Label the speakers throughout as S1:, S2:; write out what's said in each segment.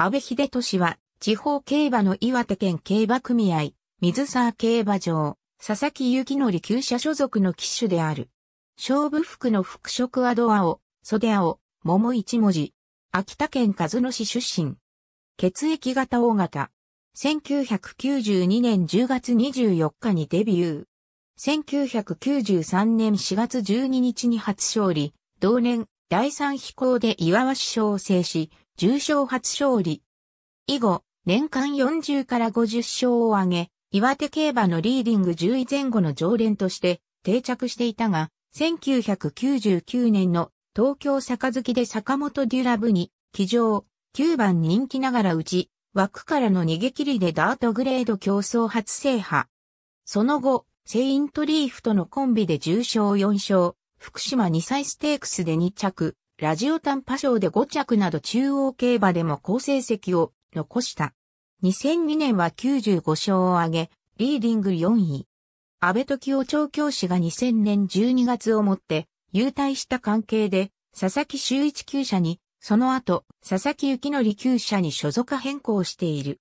S1: 安倍秀
S2: 俊は、地方競馬の岩手県競馬組合、水沢競馬場、佐々木幸則旧社所属の騎手である。勝負服の服飾はドアを、袖青、桃一文字。秋田県和野市出身。血液型大型。1992年10月24日にデビュー。1993年4月12日に初勝利、同年、第3飛行で岩橋賞を制し、重賞初勝利。以後、年間40から50勝を挙げ、岩手競馬のリーディング10位前後の常連として定着していたが、1999年の東京杯で坂本デュラブに、騎乗、9番人気ながら打ち、枠からの逃げ切りでダートグレード競争初制覇。その後、セイントリーフとのコンビで重賞4勝、福島2歳ステークスで2着、ラジオ短波賞で5着など中央競馬でも好成績を残した。2002年は95勝を挙げ、リーディング4位。安倍時夫調教師が2000年12月をもって、優退した関係で、佐々木修一級者に、その後、佐々木幸則級者に所属変更している。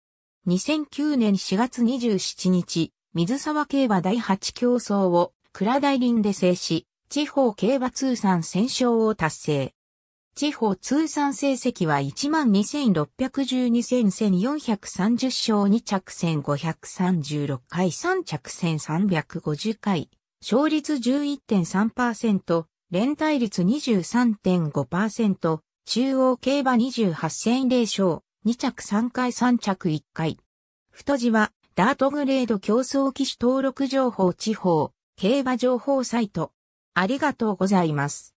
S2: 2009年4月27日、水沢競馬第8競争を、倉大林で制し、地方競馬通算戦勝を達成。地方通算成績は12,612戦1,430勝2着戦536回3着戦350回、勝率11.3%、連帯率23.5%、中央競馬28戦0勝、2着3回3着1回。太字は、ダートグレード競争機種登録情報地方、競馬情報サイト。ありがとうございます。